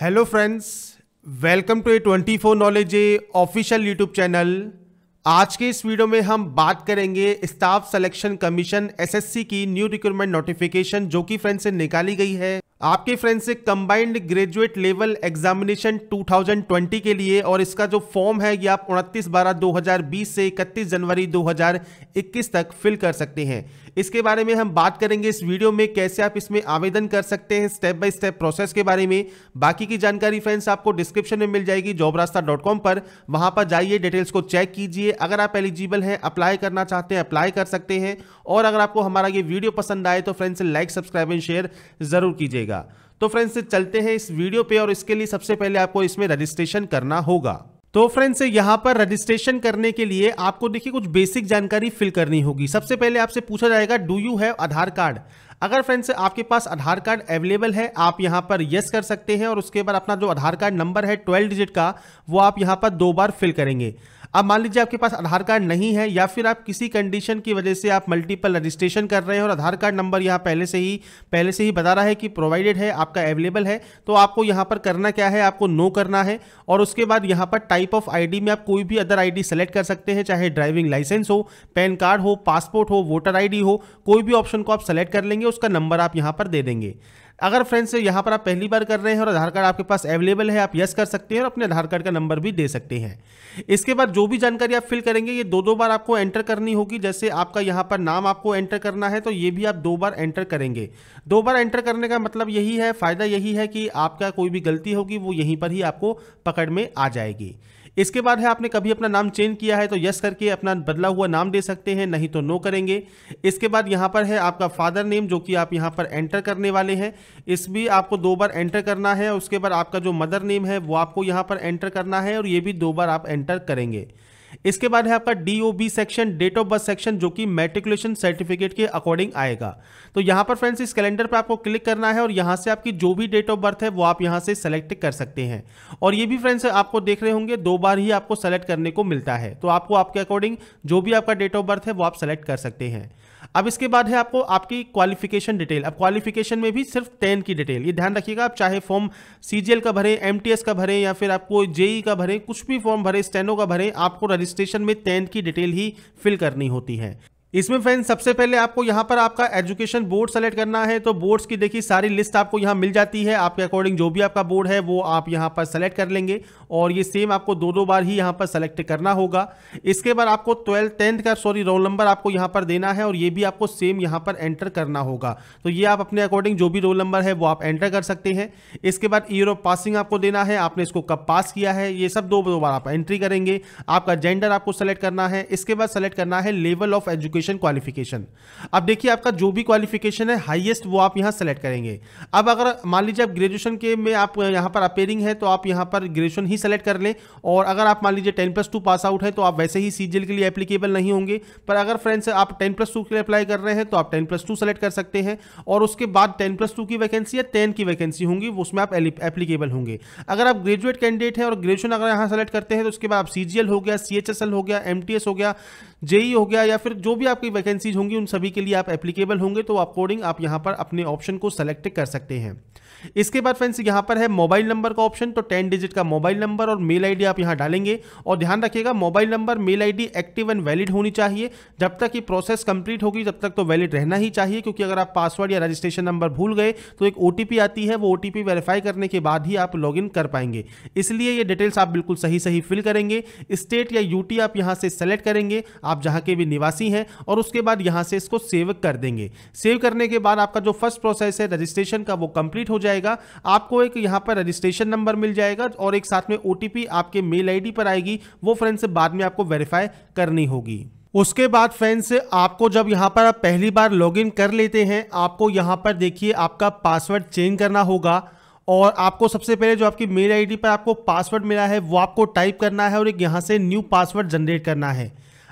hello friends welcome to A twenty four knowledge A official YouTube channel आज के इस video में हम बात करेंगे स्टाफ सिलेक्शन कमीशन एसएससी की न्यू रिक्रूटमेंट नोटिफिकेशन जो कि फ्रेंड से निकाली गई है आपके फ्रेंड से कंबाइंड ग्रेजुएट लेवल एग्जामिनेशन 2020 के लिए और इसका जो फॉर्म है ये आप 29 बारह 2020 से 31 जनवरी 2021 तक फिल कर सकते हैं इसके बारे में हम बात करेंगे इस वीडियो में कैसे आप इसमें आवेदन कर सकते हैं स्टेप बाय स्टेप प्रोसेस के बारे में बाकी की जानकारी फ्रेंड्स आपको डिस्क्रिप्शन में मिल जाएगी जॉब रास्ता डॉट कॉम पर वहां पर जाइए डिटेल्स को चेक कीजिए अगर आप एलिजिबल हैं अप्लाई करना चाहते हैं अप्लाई कर सकते हैं और अगर आपको हमारा ये वीडियो पसंद आए तो friends like subscribe and share जरूर कीजिएगा तो फ्रेंड्स चलते हैं इस वीडियो पर और इसके लिए सबसे पहले आपको इसमें रजिस्ट्रेशन करना होगा तो फ्रेंड्स यहाँ पर रजिस्ट्रेशन करने के लिए आपको देखिए कुछ बेसिक जानकारी फिल करनी होगी सबसे पहले आपसे पूछा जाएगा do you have Aadhaar card अगर फ्रेंड्स आपके पास आधार कार्ड अवेलेबल है आप यहाँ पर यस कर सकते हैं और उसके बाद अपना जो आधार कार्ड नंबर है ट्वेल्व डिजिट का वो आप यहाँ पर दो बार फिल करेंगे अब मान लीजिए आपके पास आधार कार्ड नहीं है या फिर आप किसी कंडीशन की वजह से आप मल्टीपल रजिस्ट्रेशन कर रहे हैं और आधार कार्ड नंबर यहाँ पहले से ही पहले से ही बता रहा है कि प्रोवाइडेड है आपका अवेलेबल है तो आपको यहाँ पर करना क्या है आपको नो करना है और उसके बाद यहाँ पर टाइप ऑफ आई में आप कोई भी अदर आई सेलेक्ट कर सकते हैं चाहे ड्राइविंग लाइसेंस हो पैन कार्ड हो पासपोर्ट हो वोटर आई हो कोई भी ऑप्शन को आप सेलेक्ट कर लेंगे उसका नंबर आप यहाँ पर दे देंगे अगर फ्रेंड्स यहाँ पर आप पहली बार कर रहे हैं और आधार कार्ड आपके पास अवेलेबल है आप यस कर सकते हैं और अपने आधार कार्ड का नंबर भी दे सकते हैं इसके बाद जो भी जानकारी आप फिल करेंगे ये दो दो बार आपको एंटर करनी होगी जैसे आपका यहाँ पर नाम आपको एंटर करना है तो ये भी आप दो बार एंटर करेंगे दो बार एंटर करने का मतलब यही है फ़ायदा यही है कि आपका कोई भी गलती होगी वो यहीं पर ही आपको पकड़ में आ जाएगी इसके बाद है आपने कभी अपना नाम चेंज किया है तो यस करके अपना बदला हुआ नाम दे सकते हैं नहीं तो नो करेंगे इसके बाद यहाँ पर है आपका फादर नेम जो कि आप यहाँ पर एंटर करने वाले हैं इस भी आपको दो बार एंटर करना है उसके बाद आपका जो मदर नेम है वो आपको यहाँ पर एंटर करना है और ये भी दो बार आप एंटर करेंगे इसके बाद है आपका D section date of birth section जो कि मेट्रिकुलेशन सर्टिफिकेट के अकॉर्डिंग आएगा तो यहां पर फ्रेंड्स इस कैलेंडर पर आपको क्लिक करना है और यहां से आपकी जो भी डेट ऑफ बर्थ है वो आप यहां से सेलेक्ट कर सकते हैं और ये भी फ्रेंड्स आपको देख रहे होंगे दो बार ही आपको सेलेक्ट करने को मिलता है तो आपको आपके अकॉर्डिंग जो भी आपका डेट ऑफ बर्थ है वो आप सेलेक्ट कर सकते हैं अब इसके बाद है आपको आपकी क्वालिफिकेशन डिटेल अब क्वालिफिकेशन में भी सिर्फ टेन की डिटेल ये ध्यान रखिएगा आप चाहे फॉर्म सी का भरें एम का भरें या फिर आपको जेई e का भरें कुछ भी फॉर्म भरें स्टेनो का भरें आपको रजिस्ट्रेशन में टेन की डिटेल ही फिल करनी होती है इसमें फ्रेंड सबसे पहले आपको यहाँ पर आपका एजुकेशन बोर्ड सेलेक्ट करना है तो बोर्ड्स की देखिए सारी लिस्ट आपको यहाँ मिल जाती है आपके अकॉर्डिंग जो भी आपका बोर्ड है वो आप यहाँ पर सेलेक्ट कर लेंगे और ये सेम आपको दो दो बार ही यहाँ पर सेलेक्ट करना होगा इसके बाद आपको ट्वेल्थ टेंथ का सॉरी रोल नंबर आपको यहाँ पर देना है और ये भी आपको सेम यहाँ पर एंटर करना होगा तो ये आप अपने अकॉर्डिंग जो भी रोल नंबर है वो आप एंटर कर सकते हैं इसके बाद ईयर ऑफ पासिंग आपको देना है आपने इसको कब पास किया है ये सब दो दो बार आप एंट्री करेंगे आपका जेंडर आपको सेलेक्ट करना है इसके बाद सेलेक्ट करना है level of education education qualification अब देखिए आपका जो भी क्वालिफिकेशन है हाईएस्ट वो आप यहाँ सेलेक्ट करेंगे अब अगर मान लीजिए आप ग्रेजुएशन के में आप यहाँ पर अपेयरिंग है तो आप यहाँ पर ग्रेजुएशन ही सेलेक्ट कर लें और अगर आप मान लीजिए ten plus two pass out है तो आप वैसे ही सी के लिए एप्लीकेबल नहीं होंगे पर अगर फ्रेंड्स आप टेन प्लस टू के लिए अप्लाई कर रहे हैं तो आप टेन प्लस टू सेलेक्ट कर सकते हैं और उसके बाद टेन प्लस टू की वैकेंसी या टेन की वैकेंसी होंगी उसमें आप एप्लीकेबल होंगे अगर आप ग्रेजुएट कैंडिडेट हैं और ग्रेजुएशन अगर यहाँ सेलेक्ट करते हैं तो उसके बाद आप सी हो गया सी हो गया एम हो गया जेई हो गया या फिर जो भी आपकी वैकेंसीज होंगी उन सभी के लिए आप एप्लीकेबल होंगे तो अकॉर्डिंग आप यहाँ पर अपने ऑप्शन को सेलेक्ट कर सकते हैं इसके बाद फ्रेंड्स यहां पर है मोबाइल नंबर का ऑप्शन तो टेन डिजिट का मोबाइल नंबर और मेल आईडी आप यहां डालेंगे और ध्यान रखिएगा mobile number mail ID active and valid होनी चाहिए जब तक ये प्रोसेस कंप्लीट होगी तब तक तो वैलिड रहना ही चाहिए क्योंकि अगर आप पासवर्ड या रजिस्ट्रेशन नंबर भूल गए तो एक ओ आती है वो ओटीपी वेरीफाई करने के बाद ही आप लॉग कर पाएंगे इसलिए ये डिटेल्स आप बिल्कुल सही सही फिल करेंगे स्टेट या यूटी आप यहां से सेलेक्ट करेंगे आप जहाँ के भी निवासी हैं और उसके बाद यहाँ से इसको सेव कर देंगे सेव करने के बाद आपका जो फर्स्ट प्रोसेस है रजिस्ट्रेशन का वो कंप्लीट हो जाएगा आपको एक यहाँ पर रजिस्ट्रेशन नंबर मिल जाएगा और एक साथ में ओ आपके मेल आई पर आएगी वो फ्रेंड्स बाद में आपको वेरीफाई करनी होगी उसके बाद फ्रेंड्स आपको जब यहाँ पर आप पहली बार लॉगिन कर लेते हैं आपको यहाँ पर देखिए आपका पासवर्ड चेंज करना होगा और आपको सबसे पहले जो आपकी मेल आईडी पर आपको पासवर्ड मिला है वो आपको टाइप करना है और एक यहाँ से न्यू पासवर्ड जनरेट करना है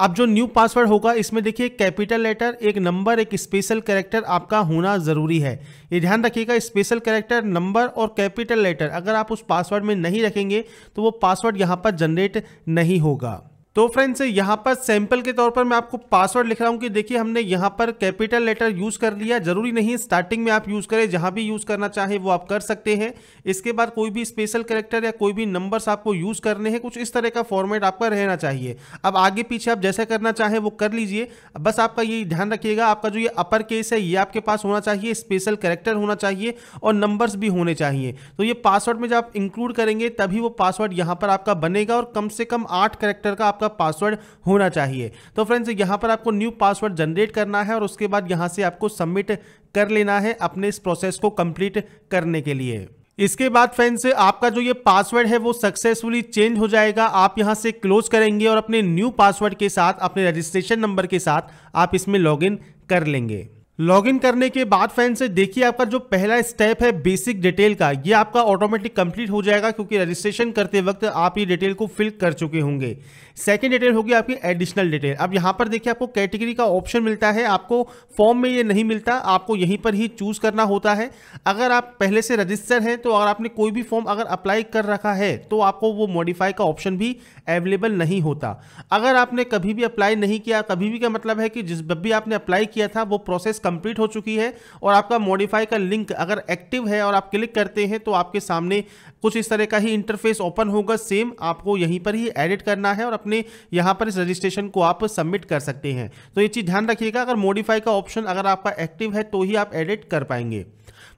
अब जो न्यू पासवर्ड होगा इसमें देखिए कैपिटल लेटर एक नंबर एक स्पेशल कैरेक्टर आपका होना ज़रूरी है ये ध्यान रखिएगा स्पेशल कैरेक्टर नंबर और कैपिटल लेटर अगर आप उस पासवर्ड में नहीं रखेंगे तो वो पासवर्ड यहाँ पर जनरेट नहीं होगा तो फ्रेंड्स यहाँ पर सैंपल के तौर पर मैं आपको पासवर्ड लिख रहा हूँ कि देखिए हमने यहाँ पर कैपिटल लेटर यूज़ कर लिया ज़रूरी नहीं स्टार्टिंग में आप यूज़ करें जहाँ भी यूज़ करना चाहे वो आप कर सकते हैं इसके बाद कोई भी स्पेशल करेक्टर या कोई भी नंबर्स आपको यूज़ करने हैं कुछ इस तरह का फॉर्मेट आपका रहना चाहिए अब आगे पीछे आप जैसा करना चाहें वो कर लीजिए बस आपका ये ध्यान रखिएगा आपका जो ये अपर केस है ये आपके पास होना चाहिए स्पेशल करेक्टर होना चाहिए और नंबर्स भी होने चाहिए तो ये पासवर्ड में जब आप इंक्लूड करेंगे तभी वो पासवर्ड यहाँ पर आपका बनेगा और कम से कम आठ करेक्टर का आपका आपका पासवर्ड होना चाहिए तो फ्रेंड्स यहाँ पर आपको न्यू पासवर्ड जनरेट करना है और उसके बाद यहाँ से आपको सबमिट कर लेना है अपने इस प्रोसेस को कंप्लीट करने के लिए इसके बाद फ्रेंड्स आपका जो ये पासवर्ड है वो सक्सेसफुली चेंज हो जाएगा आप यहां से क्लोज करेंगे और अपने न्यू पासवर्ड के साथ अपने रजिस्ट्रेशन नंबर के साथ आप इसमें लॉगिन कर लेंगे लॉगिन करने के बाद फैन से देखिए आपका जो पहला स्टेप है बेसिक डिटेल का ये आपका ऑटोमेटिक कंप्लीट हो जाएगा क्योंकि रजिस्ट्रेशन करते वक्त आप ये डिटेल को फिल कर चुके होंगे सेकेंड डिटेल होगी आपकी एडिशनल डिटेल अब यहाँ पर देखिए आपको कैटेगरी का ऑप्शन मिलता है आपको फॉर्म में ये नहीं मिलता आपको यहीं पर ही चूज करना होता है अगर आप पहले से रजिस्टर हैं तो अगर आपने कोई भी फॉर्म अगर अप्लाई कर रखा है तो आपको वो मॉडिफाई का ऑप्शन भी अवेलेबल नहीं होता अगर आपने कभी भी अप्लाई नहीं किया कभी भी का मतलब है कि जिस भी आपने अप्लाई किया था वो प्रोसेस कंप्लीट हो चुकी है और आपका मॉडिफाई का लिंक अगर एक्टिव है और आप क्लिक करते हैं तो आपके सामने कुछ इस तरह का ही इंटरफेस ओपन होगा सेम आपको यहीं पर ही एडिट करना है और अपने यहाँ पर इस रजिस्ट्रेशन को आप सबमिट कर सकते हैं तो ये चीज़ ध्यान रखिएगा अगर मॉडिफाई का ऑप्शन अगर आपका एक्टिव है तो ही आप एडिट कर पाएंगे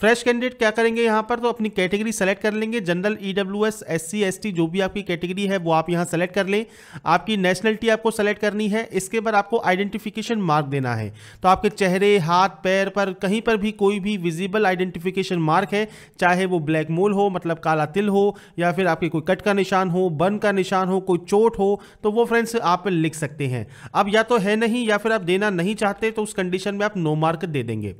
फ्रेश कैंडिडेट क्या करेंगे यहाँ पर तो अपनी कैटेगरी सेलेक्ट कर लेंगे general E W S S C S T जो भी आपकी कैटेगरी है वो आप यहाँ सेलेक्ट कर लें आपकी नेशनलिटी आपको सेलेक्ट करनी है इसके बाद आपको आइडेंटिफिकेशन मार्क देना है तो आपके चेहरे हाथ पैर पर कहीं पर भी कोई भी विजिबल आइडेंटिफिकेशन मार्क है चाहे वो ब्लैक मोल हो मतलब काला तिल हो या फिर आपके कोई कट का निशान हो बन का निशान हो कोई चोट हो तो वो फ्रेंड्स आप लिख सकते हैं अब या तो है नहीं या फिर आप देना नहीं चाहते तो उस कंडीशन में आप नो मार्क दे देंगे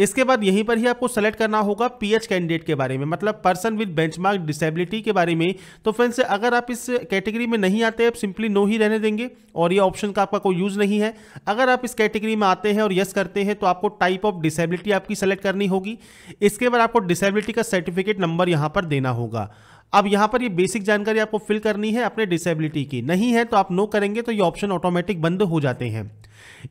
इसके बाद यहीं पर ही आपको सेलेक्ट करना होगा पीएच कैंडिडेट के बारे में मतलब पर्सन विद बेंचमार्क डिसेबिलिटी के बारे में तो फ्रेंड्स अगर आप इस कैटेगरी में नहीं आते आप सिंपली नो ही रहने देंगे और ये ऑप्शन का आपका कोई यूज़ नहीं है अगर आप इस कैटेगरी में आते हैं और यस करते हैं तो आपको टाइप ऑफ डिसेबिलिटी आपकी सेलेक्ट करनी होगी इसके बाद आपको डिसेबिलिटी का सर्टिफिकेट नंबर यहाँ पर देना होगा अब यहाँ पर ये बेसिक जानकारी आपको फिल करनी है अपने डिसेबिलिटी की नहीं है तो आप नो करेंगे तो ये ऑप्शन ऑटोमेटिक बंद हो जाते हैं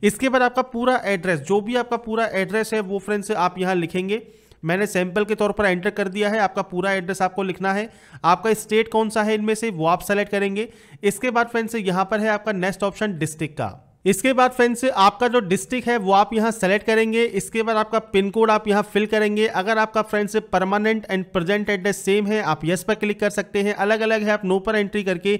इसके बाद आपका पूरा एड्रेस जो भी आपका पूरा एड्रेस है वो फ्रेंड्स आप यहाँ लिखेंगे मैंने सैंपल के तौर पर एंटर कर दिया है आपका पूरा एड्रेस आपको लिखना है आपका स्टेट कौन सा है इनमें से वो आप सेलेक्ट करेंगे इसके बाद फ्रेंड्स यहाँ पर है आपका नेक्स्ट ऑप्शन डिस्ट्रिक्ट का इसके बाद फ्रेंड्स आपका जो डिस्ट्रिक्ट है वो आप यहाँ सेलेक्ट करेंगे इसके बाद आपका पिन कोड आप यहाँ फिल करेंगे अगर आपका friends permanent and present address same है आप यस पर क्लिक कर सकते हैं अलग अलग है आप नो पर एंट्री करके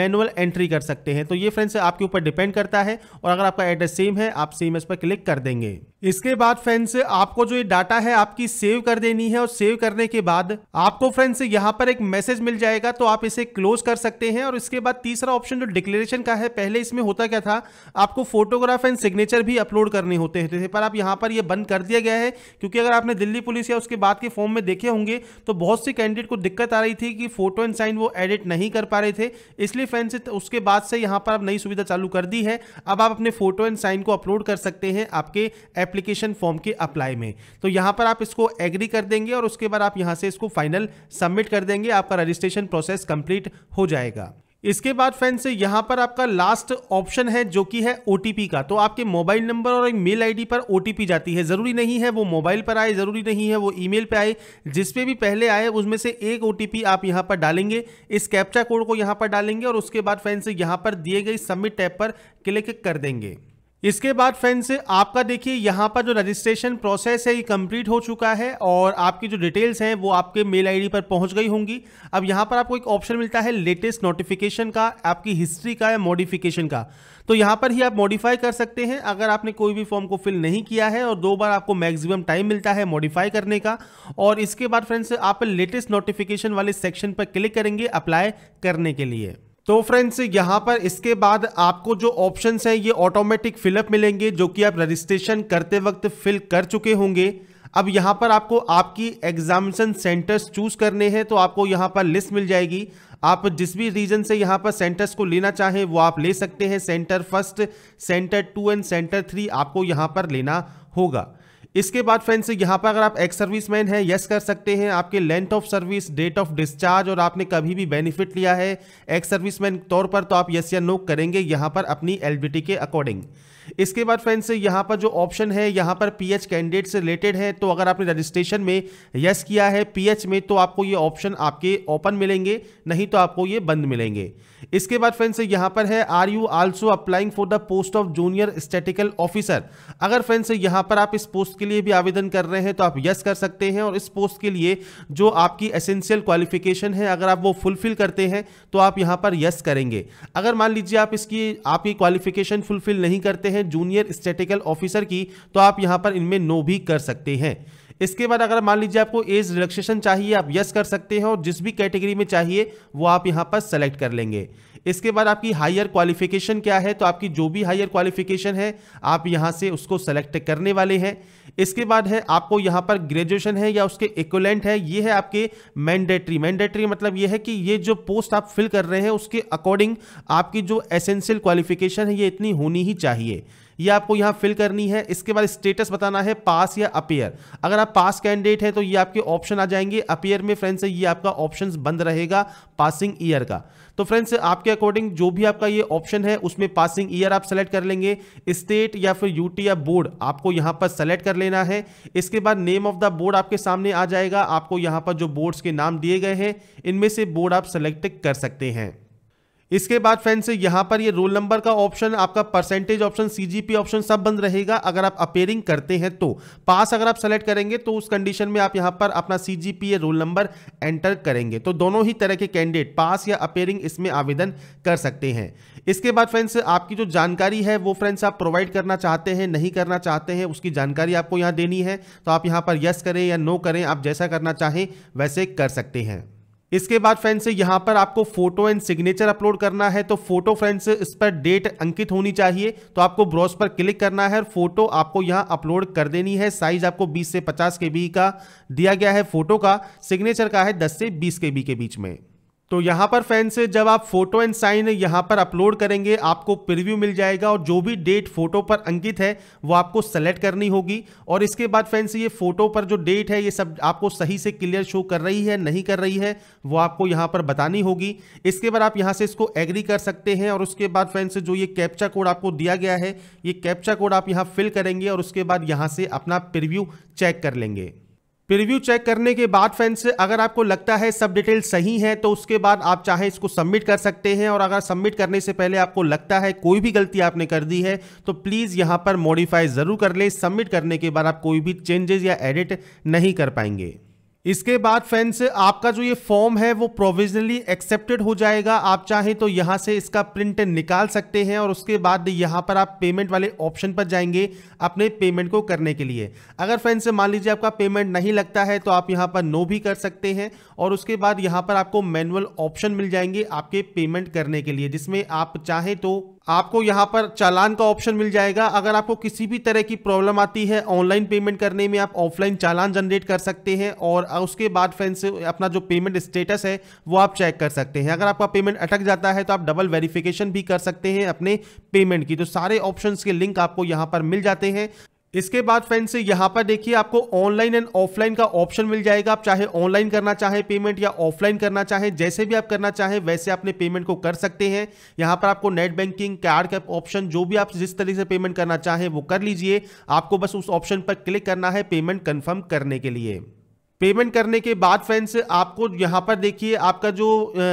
मैनुअल एंट्री कर सकते हैं तो ये फ्रेंड्स आपके ऊपर डिपेंड करता है और अगर आपका एड्रेस सेम है आप सेम एस पर क्लिक कर देंगे इसके बाद फ्रेंड्स आपको जो ये डाटा है आपकी सेव कर देनी है और सेव करने के बाद आपको फ्रेंड्स यहाँ पर एक मैसेज मिल जाएगा तो आप इसे क्लोज कर सकते हैं और इसके बाद तीसरा ऑप्शन जो डिक्लेरेशन का है पहले इसमें होता क्या था आपको फोटोग्राफ एंड सिग्नेचर भी अपलोड करने होते थे तो पर आप यहाँ पर यह बंद कर दिया गया है क्योंकि अगर आपने दिल्ली पुलिस या उसके बाद के फॉर्म में देखे होंगे तो बहुत से कैंडिडेट को दिक्कत आ रही थी कि फोटो एंड साइन वो एडिट नहीं कर पा रहे थे इसलिए फ्रेंड्स उसके बाद से यहाँ पर अब नई सुविधा चालू कर दी है अब आप अपने फोटो एंड साइन को अपलोड कर सकते हैं आपके एप्लीकेशन फॉर्म के अप्लाई में तो यहाँ पर आप इसको एग्री कर देंगे और उसके बाद आप यहाँ से इसको फाइनल सबमिट कर देंगे आपका रजिस्ट्रेशन प्रोसेस कंप्लीट हो जाएगा इसके बाद फैन से यहाँ पर आपका लास्ट ऑप्शन है जो कि है ओ का तो आपके मोबाइल नंबर और मेल आईडी पर ओ जाती है ज़रूरी नहीं है वो मोबाइल पर आए ज़रूरी नहीं है वो ईमेल पे आए जिस पे भी पहले आए उसमें से एक ओ आप यहाँ पर डालेंगे इस कैप्चा कोड को यहाँ पर डालेंगे और उसके बाद फैन से यहाँ पर दिए गए सबमिट टैप पर क्लिक कर देंगे इसके बाद फ्रेंड्स आपका देखिए यहाँ पर जो रजिस्ट्रेशन प्रोसेस है ये कंप्लीट हो चुका है और आपकी जो डिटेल्स हैं वो आपके मेल आईडी पर पहुँच गई होंगी अब यहाँ पर आपको एक ऑप्शन मिलता है लेटेस्ट नोटिफिकेशन का आपकी हिस्ट्री का या मॉडिफिकेशन का तो यहाँ पर ही आप मॉडिफाई कर सकते हैं अगर आपने कोई भी फॉर्म को फिल नहीं किया है और दो बार आपको मैक्सिमम टाइम मिलता है मॉडिफाई करने का और इसके बाद फ्रेंड्स आप लेटेस्ट नोटिफिकेशन वाले सेक्शन पर क्लिक करेंगे अप्लाई करने के लिए तो फ्रेंड्स यहाँ पर इसके बाद आपको जो ऑप्शंस हैं ये ऑटोमेटिक फिलअप मिलेंगे जो कि आप रजिस्ट्रेशन करते वक्त फिल कर चुके होंगे अब यहाँ पर आपको आपकी एग्जामिनेशन सेंटर्स चूज करने हैं तो आपको यहाँ पर लिस्ट मिल जाएगी आप जिस भी रीजन से यहाँ पर सेंटर्स को लेना चाहें वो आप ले सकते हैं centre first centre two and centre three आपको यहाँ पर लेना होगा इसके बाद फ्रेंड्स यहाँ पर अगर आप एक्स सर्विस मैन है यस कर सकते हैं आपके length of service date of discharge और आपने कभी भी बेनिफिट लिया है एक्स सर्विस मैन तौर पर तो आप यस या नो करेंगे यहाँ पर अपनी एल के अकॉर्डिंग इसके बाद फ्रेंड्स यहां पर जो ऑप्शन है यहां पर पीएच कैंडिडेट से रिलेटेड है तो अगर आपने रजिस्ट्रेशन में यस किया है पीएच में तो आपको ये ऑप्शन आपके ओपन मिलेंगे नहीं तो आपको ये बंद मिलेंगे इसके बाद फ्रेंड्स यहां पर है are you also applying for the post of junior statistical officer अगर फ्रेंड्स यहां पर आप इस पोस्ट के लिए भी आवेदन कर रहे हैं तो आप यस कर सकते हैं और इस पोस्ट के लिए जो आपकी एसेंशियल क्वालिफिकेशन है अगर आप वो फुलफिल करते हैं तो आप यहां पर यस करेंगे अगर मान लीजिए आप इसकी आपकी क्वालिफिकेशन फुलफिल नहीं करते हैं हैं जूनियर स्टेटिकल ऑफिसर की तो आप यहाँ पर इनमें नो भी कर सकते हैं इसके बाद अगर मान लीजिए आपको एज रिलैक्सेशन चाहिए आप यस कर सकते हैं और जिस भी कैटेगरी में चाहिए वो आप यहाँ पर सेलेक्ट कर लेंगे इसके बाद आपकी हायर क्वालिफिकेशन क्या है तो आपकी जो भी हायर क्वालिफिकेशन है आप यहाँ से उसको सेलेक्ट करने वाले हैं इसके बाद है आपको यहाँ पर ग्रेजुएशन है या उसके इक्वलेंट है ये है आपके मैंडेटरी मैंडेटरी मतलब ये है कि ये जो पोस्ट आप फिल कर रहे हैं उसके अकॉर्डिंग आपकी जो एसेंशियल क्वालिफिकेशन है ये इतनी होनी ही चाहिए ये आपको यहाँ फिल करनी है इसके बाद स्टेटस बताना है पास या अपेयर अगर आप पास कैंडिडेट हैं तो ये आपके ऑप्शन आ जाएंगे अपेयर में फ्रेंड्स ये आपका ऑप्शन बंद रहेगा पासिंग ईयर का तो फ्रेंड्स आपके अकॉर्डिंग जो भी आपका ये ऑप्शन है उसमें पासिंग ईयर आप सेलेक्ट कर लेंगे स्टेट या फिर यूटी या बोर्ड आपको यहाँ पर सेलेक्ट कर लेना है इसके बाद नेम ऑफ द बोर्ड आपके सामने आ जाएगा आपको यहाँ पर जो बोर्ड्स के नाम दिए गए हैं इनमें से बोर्ड आप सेलेक्ट कर सकते हैं इसके बाद फ्रेंड्स यहां पर ये रोल नंबर का ऑप्शन आपका परसेंटेज ऑप्शन सीजीपी ऑप्शन सब बंद रहेगा अगर आप अपेयरिंग करते हैं तो पास अगर आप सेलेक्ट करेंगे तो उस कंडीशन में आप यहां पर अपना सीजीपी रोल नंबर एंटर करेंगे तो दोनों ही तरह के कैंडिडेट पास या अपेयरिंग इसमें आवेदन कर सकते हैं इसके बाद फ्रेंड्स आपकी जो जानकारी है वो फ्रेंड्स आप प्रोवाइड करना चाहते हैं नहीं करना चाहते हैं उसकी जानकारी आपको यहाँ देनी है तो आप यहाँ पर यस करें या नो करें आप जैसा करना चाहें वैसे कर सकते हैं इसके बाद फ्रेंड्स यहाँ पर आपको फोटो एंड सिग्नेचर अपलोड करना है तो फोटो फ्रेंड्स इस पर डेट अंकित होनी चाहिए तो आपको ब्रॉज पर क्लिक करना है और फोटो आपको यहाँ अपलोड कर देनी है साइज आपको 20 से 50 के बी का दिया गया है फोटो का सिग्नेचर का है 10 से 20 के बी के बीच में तो यहाँ पर फैंस जब आप फोटो एंड साइन यहाँ पर अपलोड करेंगे आपको प्रिव्यू मिल जाएगा और जो भी डेट फोटो पर अंकित है वो आपको सेलेक्ट करनी होगी और इसके बाद फैंस ये फोटो पर जो डेट है ये सब आपको सही से क्लियर शो कर रही है नहीं कर रही है वो आपको यहाँ पर बतानी होगी इसके बाद आप यहाँ से इसको एग्री कर सकते हैं और उसके बाद फैंस जो ये कैप्चा कोड आपको दिया गया है ये कैप्चा कोड आप यहाँ फिल करेंगे और उसके बाद यहाँ से अपना प्रिव्यू चेक कर लेंगे रिव्यू चेक करने के बाद फ्रेंड्स अगर आपको लगता है सब डिटेल सही है तो उसके बाद आप चाहे इसको सबमिट कर सकते हैं और अगर सबमिट करने से पहले आपको लगता है कोई भी गलती आपने कर दी है तो प्लीज़ यहाँ पर मॉडिफाई ज़रूर कर लें सबमिट करने के बाद आप कोई भी चेंजेस या एडिट नहीं कर पाएंगे इसके बाद फ्रेंड्स आपका जो ये फॉर्म है वो प्रोविजनली एक्सेप्टेड हो जाएगा आप चाहें तो यहाँ से इसका प्रिंट निकाल सकते हैं और उसके बाद यहाँ पर आप पेमेंट वाले ऑप्शन पर जाएंगे अपने पेमेंट को करने के लिए अगर फ्रेंड्स मान लीजिए आपका पेमेंट नहीं लगता है तो आप यहाँ पर नो भी कर सकते हैं और उसके बाद यहाँ पर आपको मैनुअल ऑप्शन मिल जाएंगे आपके पेमेंट करने के लिए जिसमें आप चाहें तो आपको यहाँ पर चालान का ऑप्शन मिल जाएगा अगर आपको किसी भी तरह की प्रॉब्लम आती है ऑनलाइन पेमेंट करने में आप ऑफलाइन चालान जनरेट कर सकते हैं और उसके बाद फ्रेंड्स अपना जो पेमेंट स्टेटस है वो आप चेक कर सकते हैं अगर आपका पेमेंट अटक जाता है तो आप डबल वेरिफिकेशन भी कर सकते हैं अपने पेमेंट की तो सारे ऑप्शन के लिंक आपको यहाँ पर मिल जाते हैं इसके बाद फ्रेंड्स यहाँ पर देखिए आपको ऑनलाइन एंड ऑफलाइन का ऑप्शन मिल जाएगा आप चाहे ऑनलाइन करना चाहे पेमेंट या ऑफलाइन करना चाहे जैसे भी आप करना चाहे वैसे आपने पेमेंट को कर सकते हैं यहाँ पर आपको नेट बैंकिंग कार्ड का ऑप्शन जो भी आप जिस तरीके से पेमेंट करना चाहें वो कर लीजिए आपको बस उस ऑप्शन पर क्लिक करना है पेमेंट कन्फर्म करने के लिए पेमेंट करने के बाद फ्रेंड्स आपको यहाँ पर देखिए आपका जो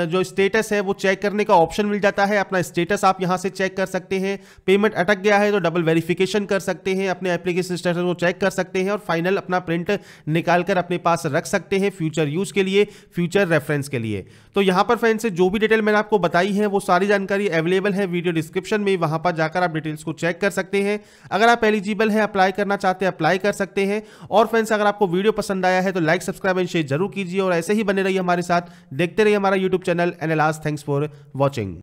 जो स्टेटस है वो चेक करने का ऑप्शन मिल जाता है अपना स्टेटस आप यहाँ से चेक कर सकते हैं पेमेंट अटक गया है तो डबल वेरिफिकेशन कर सकते हैं अपने एप्लीकेशन स्टेटस को चेक कर सकते हैं और फाइनल अपना प्रिंट निकाल कर अपने पास रख सकते हैं फ्यूचर यूज़ के लिए फ्यूचर रेफरेंस के लिए तो यहाँ पर फ्रेंड्स जो भी डिटेल मैंने आपको बताई है वो सारी जानकारी अवेलेबल है वीडियो डिस्क्रिप्शन में वहाँ पर जाकर आप डिटेल्स को चेक कर सकते हैं अगर आप एलिजिबल हैं अप्लाई करना चाहते हैं अप्लाई कर सकते हैं और फ्रेंड्स अगर आपको वीडियो पसंद आया है तो like like subscribe and share जरूर कीजिए और ऐसे ही बने रहिए हमारे साथ देखते रहिए हमारा YouTube channel and last thanks for watching